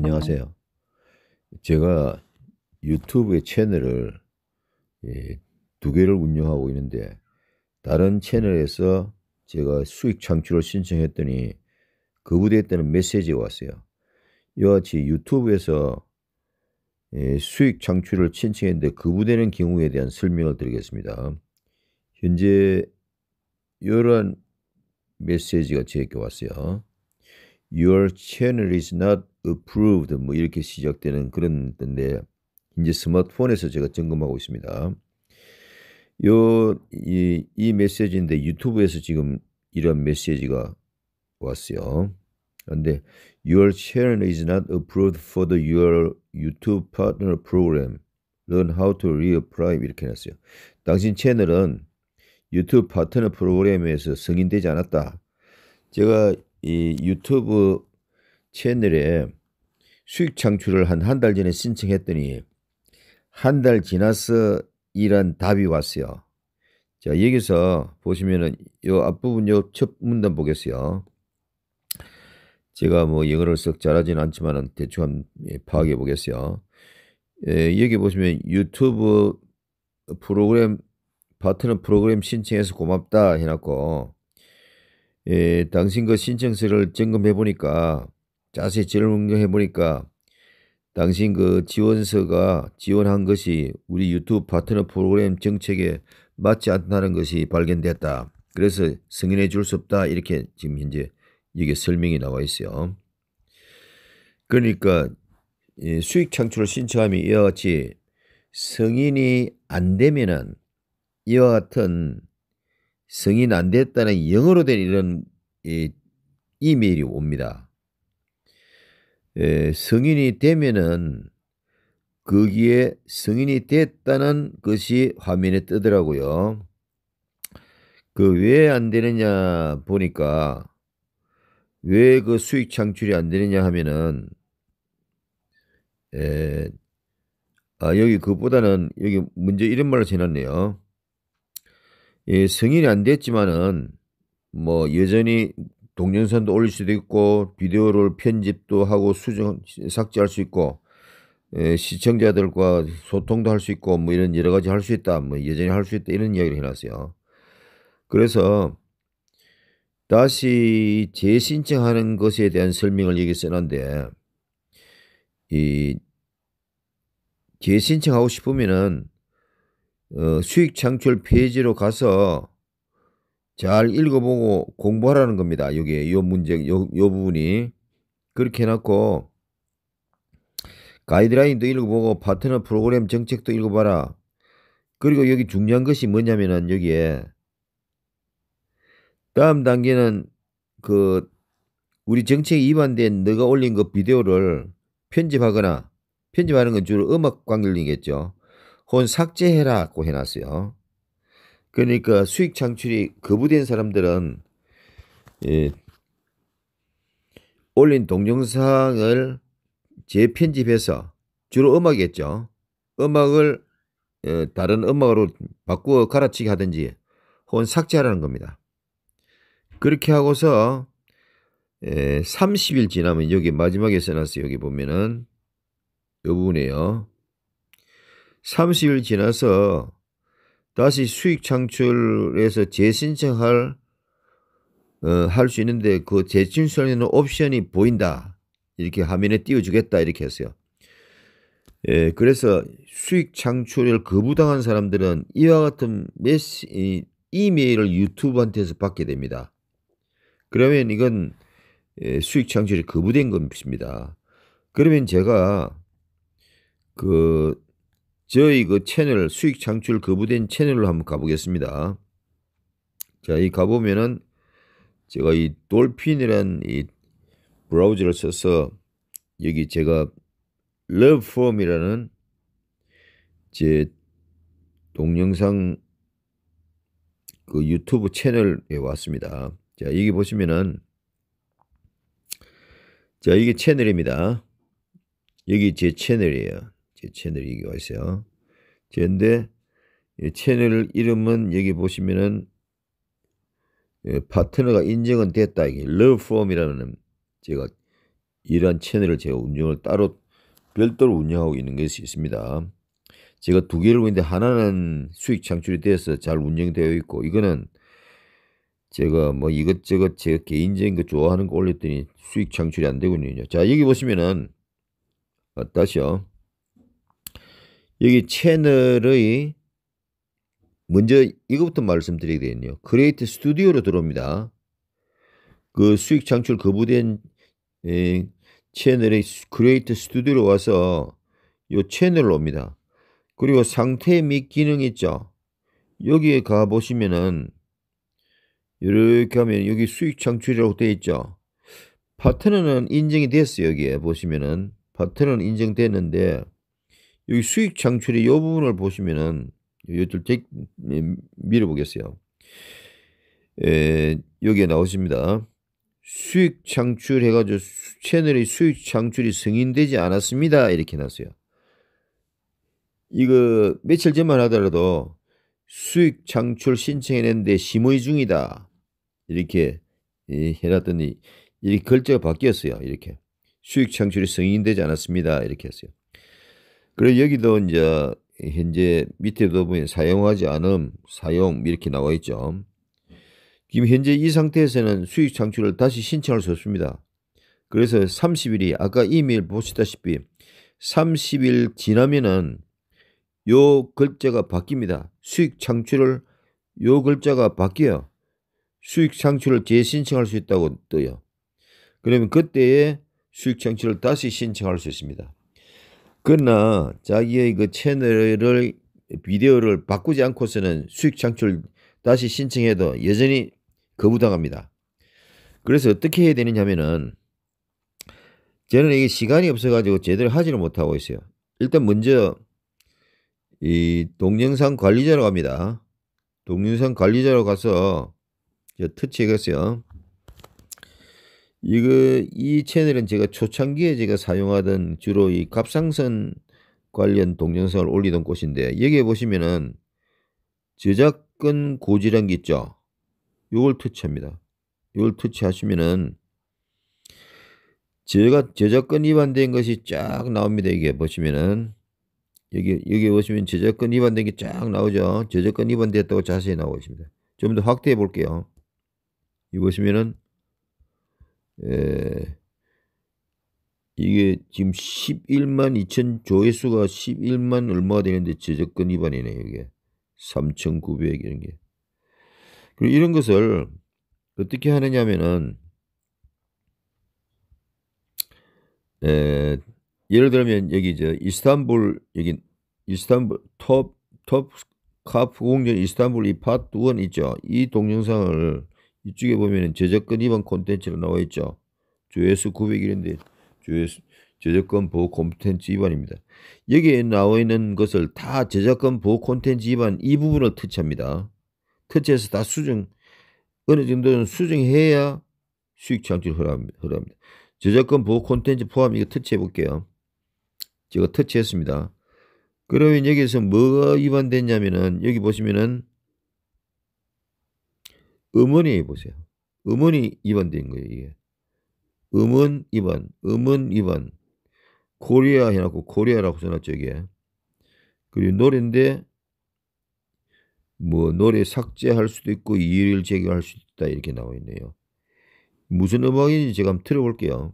안녕하세요. 제가 유튜브의 채널을 예, 두 개를 운영하고 있는데 다른 채널에서 제가 수익 창출을 신청했더니 거부됐다는 그 메시지가 왔어요. 이와 같이 유튜브에서 예, 수익 창출을 신청했는데 거부되는 그 경우에 대한 설명을 드리겠습니다. 현재 이런 메시지가 제게 왔어요. Your channel is not approved 뭐 이렇게 시작되는 그런 뜻인데 이제 스마트폰에서 제가 점검하고 있습니다. 요 이 이 메시지인데 유튜브에서 지금 이런 메시지가 왔어요. 근데 your channel is not approved for the your YouTube partner program. Learn how to reapply 이렇게 놨어요 당신 채널은 유튜브 파트너 프로그램에서 승인되지 않았다. 제가 이 유튜브 채널에 수익 창출을 한 한 달 전에 신청했더니 한 달 지나서 이런 답이 왔어요. 자, 여기서 보시면은 요 앞부분 요 첫 문단 보겠어요. 제가 뭐 영어를 썩 잘하진 않지만 은 대충 한 예, 파악해 보겠어요. 예, 여기 보시면 유튜브 프로그램 파트너 프로그램 신청해서 고맙다 해놨고 예, 당신 그 신청서를 점검해 보니까 자세히 질문해 보니까 당신 그 지원서가 지원한 것이 우리 유튜브 파트너 프로그램 정책에 맞지 않다는 것이 발견됐다. 그래서 승인해 줄 수 없다. 이렇게 지금 현재 이게 설명이 나와 있어요. 그러니까 수익 창출을 신청하면 이와 같이 승인이안 되면은 이와 같은 승인안 됐다는 영어로 된 이런 이 이메일이 옵니다. 성인이 되면은 거기에 성인이 됐다는 것이 화면에 뜨더라고요. 그 왜 안 되느냐 보니까 왜 그 수익 창출이 안 되느냐 하면은 에, 아 여기 그보다는 여기 문제 이런 말로 지났네요. 예, 성인이 안 됐지만은 뭐 여전히 동영상도 올릴 수도 있고 비디오를 편집도 하고 수정 삭제할 수 있고 에, 시청자들과 소통도 할 수 있고 뭐 이런 여러 가지 할 수 있다 뭐 예전에 할 수 있다 이런 이야기를 해놨어요. 그래서 다시 재신청하는 것에 대한 설명을 여기 써놨는데 이 재신청하고 싶으면은 어, 수익 창출 페이지로 가서 잘 읽어보고 공부하라는 겁니다. 여기에 요 문제, 요, 요 부분이. 그렇게 해놨고, 가이드라인도 읽어보고, 파트너 프로그램 정책도 읽어봐라. 그리고 여기 중요한 것이 뭐냐면은 여기에, 다음 단계는 그, 우리 정책에 위반된 너가 올린 그 비디오를 편집하거나, 편집하는 건 주로 음악 관련이겠죠. 혹은 삭제해라고 해놨어요. 그러니까 수익 창출이 거부된 사람들은 예, 올린 동영상을 재편집해서 주로 음악이겠죠. 음악을 예, 다른 음악으로 바꾸어 갈아치기 하든지 혹은 삭제하라는 겁니다. 그렇게 하고서 예, 30일 지나면 여기 마지막에 써놨어요. 여기 보면은 이 부분이에요. 30일 지나서 다시 수익 창출해서 재신청할 어, 할 수 있는데 그 재신청에는 옵션이 보인다. 이렇게 화면에 띄워주겠다 이렇게 했어요. 예, 그래서 수익 창출을 거부당한 사람들은 이와 같은 메시 이메일을 유튜브한테서 받게 됩니다. 그러면 이건 예, 수익 창출이 거부된 것입니다. 그러면 제가 그 저희 그 채널 수익 창출 거부된 채널로 한번 가보겠습니다. 자, 이 가보면은 제가 이 돌핀이란 이 브라우저를 써서 여기 제가 러브폼이라는 제 동영상 그 유튜브 채널에 왔습니다. 자, 여기 보시면은 자, 이게 채널입니다. 여기 제 채널이에요. 제 채널이 기와있요 제인데 채널 이름은 여기 보시면은 예, 파트너가 인정은 됐다 이게 러브폼이라는 제가 이러 채널을 제가 운영을 따로 별도로 운영하고 있는 것이 있습니다. 제가 두 개를 보는데 하나는 수익 창출이 되어서 잘 운영되어 있고 이거는 제가 뭐 이것저것 제 개인적인 거 좋아하는 거 올렸더니 수익 창출이 안 되고 요자 여기 보시면은 어, 다시요. 여기 채널의 먼저 이것부터 말씀드리겠네요. 게 크리에이트 스튜디오로 들어옵니다. 그 수익 창출 거부된 에, 예, 채널의 크리에이트 스튜디오로 와서 요 채널로 옵니다. 그리고 상태 및 기능 있죠. 여기에 가 보시면은 이렇게 하면 여기 수익 창출이라고 되어 있죠. 파트너는 인증이 됐어요. 여기에 보시면은 파트너는 인증됐는데 여기 수익 창출의 요 부분을 보시면은 요들 밀어보겠어요. 네, 에, 여기에 나오십니다. 수익 창출 해가지고 채널의 수익 창출이 승인되지 않았습니다. 이렇게 났어요. 이거 며칠 전만 하더라도 수익 창출 신청했는데 심의 중이다. 이렇게 해놨더니 이렇게 글자가 바뀌었어요. 이렇게 수익 창출이 승인되지 않았습니다. 이렇게 했어요. 그리고 여기도 이제 현재 밑에도 보면 사용하지 않음, 사용 뭐 이렇게 나와 있죠. 지금 현재 이 상태에서는 수익 창출을 다시 신청할 수 없습니다. 그래서 30일이 아까 이메일 보시다시피 30일 지나면은 요 글자가 바뀝니다. 수익 창출을 요 글자가 바뀌어요. 수익 창출을 재신청할 수 있다고 떠요. 그러면 그때에 수익 창출을 다시 신청할 수 있습니다. 그러나 자기의 그 채널을 비디오를 바꾸지 않고서는 수익 창출 다시 신청해도 여전히 거부당합니다. 그래서 어떻게 해야 되느냐 하면은 저는 이게 시간이 없어가지고 제대로 하지를 못하고 있어요. 일단 먼저 이 동영상 관리자로 갑니다. 동영상 관리자로 가서 터치했어요. 해 이거 이 채널은 제가 초창기에 제가 사용하던 주로 이 갑상선 관련 동영상을 올리던 곳인데 여기에 보시면은 저작권 고지란 게 있죠. 이걸 터치합니다. 이걸 터치하시면은 제가 제작권 위반된 것이 쫙 나옵니다. 이게 보시면은 여기 여기 보시면 제작권 위반된 게 쫙 나오죠. 제작권 위반됐다고 자세히 나오고 있습니다. 좀 더 확대해 볼게요. 이 보시면은 에, 이게 지금 11만 2천 조회수가 11만 얼마 되는데 저작권 위반이네 이게 3,900 이런 게. 그리고 이런 것을 어떻게 하느냐면은 에, 예를 들면 여기 저 이스탄불 여기 이스탄불 톱 톱 카프 공전 이스탄불 이 파트 원 있죠. 이 동영상을 이쪽에 보면은 저작권 위반 콘텐츠로 나와 있죠. 조회수 900일인데 조회수 저작권 보호 콘텐츠 위반입니다. 여기에 나와 있는 것을 다 저작권 보호 콘텐츠 위반 이 부분을 터치합니다. 터치해서 다 수정 어느 정도는 수정해야 수익 창출 허락합니다. 저작권 보호 콘텐츠 포함 이거 터치해 볼게요. 제가 터치했습니다. 그러면 여기서 에 뭐가 위반됐냐면은 여기 보시면은 음원이 보세요. 음원이 2번 된 거예요, 이게. 음원 2번, 음원 2번. 코리아 해놓고 코리아라고 써놨죠, 이게. 그리고 노래인데, 뭐, 노래 삭제할 수도 있고, 이의를 제기할 수 있다, 이렇게 나와 있네요. 무슨 음악인지 제가 한번 틀어볼게요.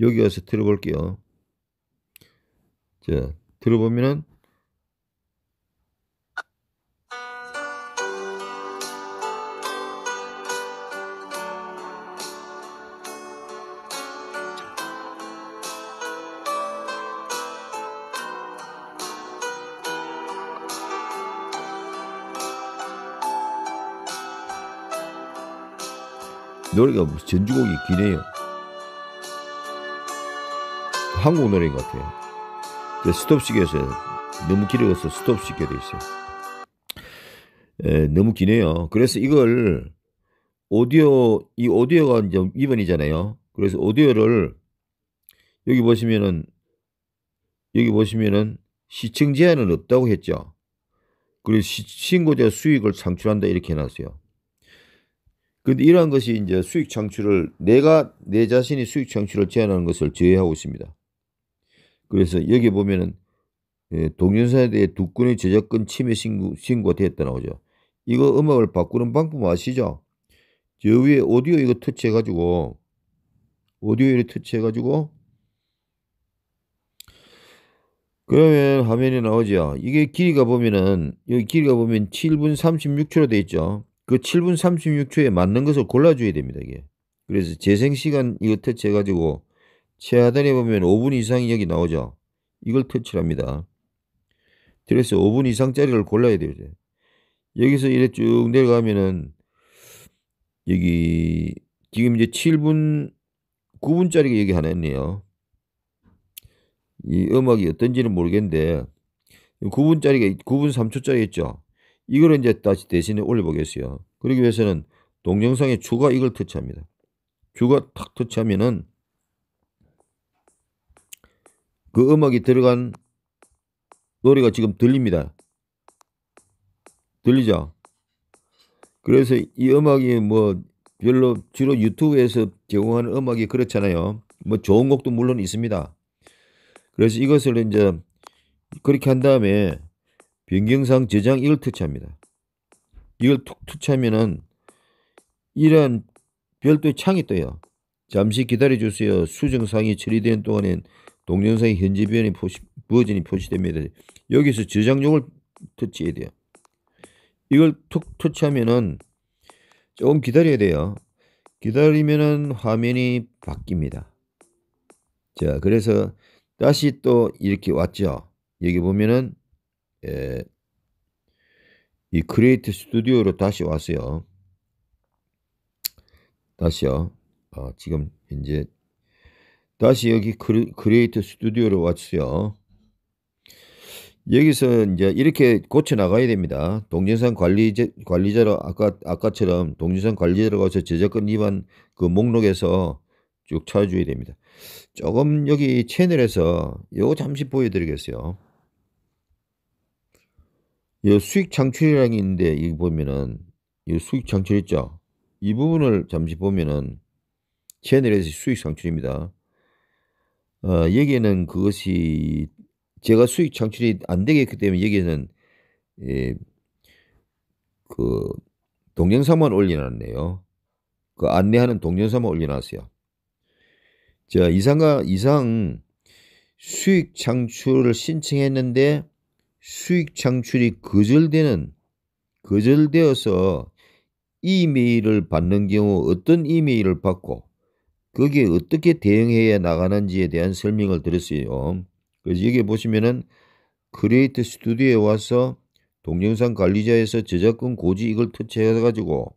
여기 와서 틀어볼게요. 자, 들어보면은, 노래가 무슨 전주곡이 기네요. 한국 노래인 것 같아요. 그 스톱식에서 너무 길어서 스톱시게 돼 있어요. 에, 너무 기네요. 그래서 이걸 오디오, 이 오디오가 이제 2번이잖아요. 그래서 오디오를 여기 보시면은 여기 보시면은 시청 제한은 없다고 했죠. 그리고 신고자 수익을 창출한다 이렇게 해놨어요. 그데 이러한 것이 이제 수익 창출을 내가 내 자신이 수익 창출을 제한하는 것을 제외하고 있습니다. 그래서 여기 보면은 예, 동영상에 대해 두 건의 저작권 침해 신고, 신고가 되었다 나오죠. 이거 음악을 바꾸는 방법 아시죠? 저 위에 오디오 이거 터치해가지고 오디오를 터치해가지고 그러면 화면이 나오죠. 이게 길이가 보면은 여기 길이가 보면 7분 36초로 돼 있죠. 그 7분 36초에 맞는 것을 골라줘야 됩니다. 이게. 그래서 재생시간 이거 터치해가지고 최하단에 보면 5분 이상이 여기 나오죠. 이걸 터치 합니다. 그래서 5분 이상짜리를 골라야 되요 여기서 이래 쭉 내려가면은 여기 지금 이제 7분 9분짜리가 여기 하나 있네요. 이 음악이 어떤지는 모르겠는데 9분짜리가 9분 3초짜리 있죠. 이걸 이제 다시 대신에 올려보겠어요. 그러기 위해서는 동영상의 주가 이걸 터치합니다. 주가 탁 터치하면은 그 음악이 들어간 노래가 지금 들립니다. 들리죠? 그래서 이 음악이 뭐 별로 주로 유튜브에서 제공하는 음악이 그렇잖아요. 뭐 좋은 곡도 물론 있습니다. 그래서 이것을 이제 그렇게 한 다음에 변경사항 저장 이걸 터치합니다. 이걸 툭 터치하면은 이런 별도의 창이 떠요. 잠시 기다려주세요. 수정사항이 처리되는 동안엔 동영상의 현재 변이 표시, 버전이 표시됩니다. 여기서 저장용을 터치해야 돼요. 이걸 툭 터치하면은 조금 기다려야 돼요. 기다리면은 화면이 바뀝니다. 자, 그래서 다시 또 이렇게 왔죠. 여기 보면은 예, 이 크리에이트 스튜디오로 다시 왔어요. 다시요. 아, 지금 이제 다시 여기 크리, 크리에이트 스튜디오로 왔어요. 여기서 이제 이렇게 고쳐 나가야 됩니다. 동영상 관리자, 관리자로 아까 아까처럼 동영상 관리자로 가서 제작권 위반 그 목록에서 쭉 찾아줘야 됩니다. 조금 여기 채널에서 요거 잠시 보여드리겠어요. 이 수익 창출이라는 게 있는데 여기 보면은 이 수익 창출 있죠. 이 부분을 잠시 보면은 채널에서 수익 창출입니다. 어, 여기에는 그것이 제가 수익 창출이 안 되겠기 때문에 여기에는 예, 그 동영상만 올려놨네요. 그 안내하는 동영상만 올려놨어요. 자 이상과 이상 수익 창출을 신청했는데 수익 창출이 거절되는 거절되어서 이메일을 받는 경우 어떤 이메일을 받고 거기에 어떻게 대응해야 나가는지에 대한 설명을 드렸어요. 그래서 여기 보시면은 크리에이트 스튜디오에 와서 동영상 관리자에서 저작권 고지 이걸 터치해가지고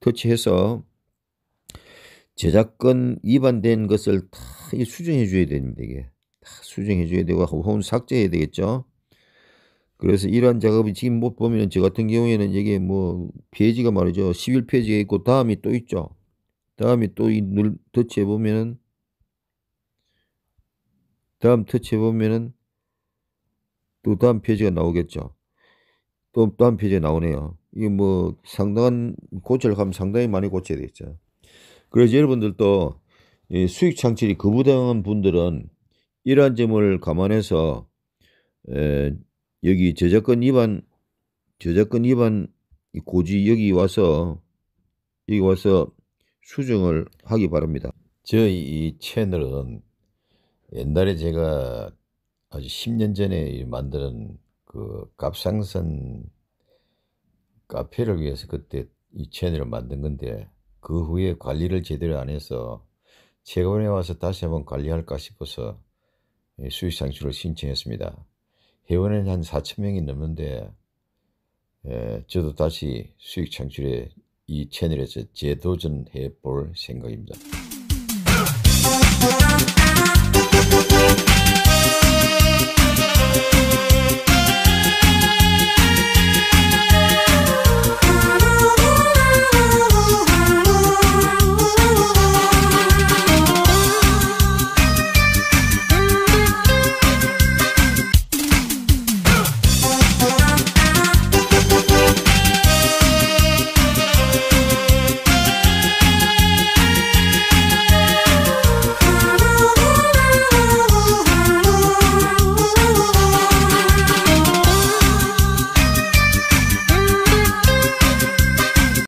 터치해서 저작권 위반된 것을 다 수정해 줘야 됩니다. 이게 다 수정해 줘야 되고 혹은 삭제해야 되겠죠. 그래서 이러한 작업이 지금 못 보면 저 같은 경우에는 여기에 뭐 페이지가 말이죠. 11페이지가 있고 다음이 또 있죠. 다음이 또 이눌 터치해 보면은 다음 터치해 보면은 또 다음 페이지가 나오겠죠. 또 다음 페이지가 나오네요. 이게 뭐 상당한 고쳐를 하면 상당히 많이 고쳐야 되겠죠. 그래서 여러분들도 수익 창출이 거부당한 분들은 이러한 점을 감안해서 에, 여기 저작권 위반 저작권 위반 고지 여기 와서 여기 와서 수정을 하기 바랍니다. 저이 희 채널은 옛날에 제가 아주 10년 전에 만든 그 갑상선 카페를 위해서 그때 이 채널을 만든 건데 그 후에 관리를 제대로 안 해서 최근에 와서 다시 한번 관리할까 싶어서 수익 상추를 신청했습니다. 회원은 한 4천 명이 넘는데 에, 예, 저도 다시 수익 창출에 이 채널에서 재도전해 볼 생각입니다.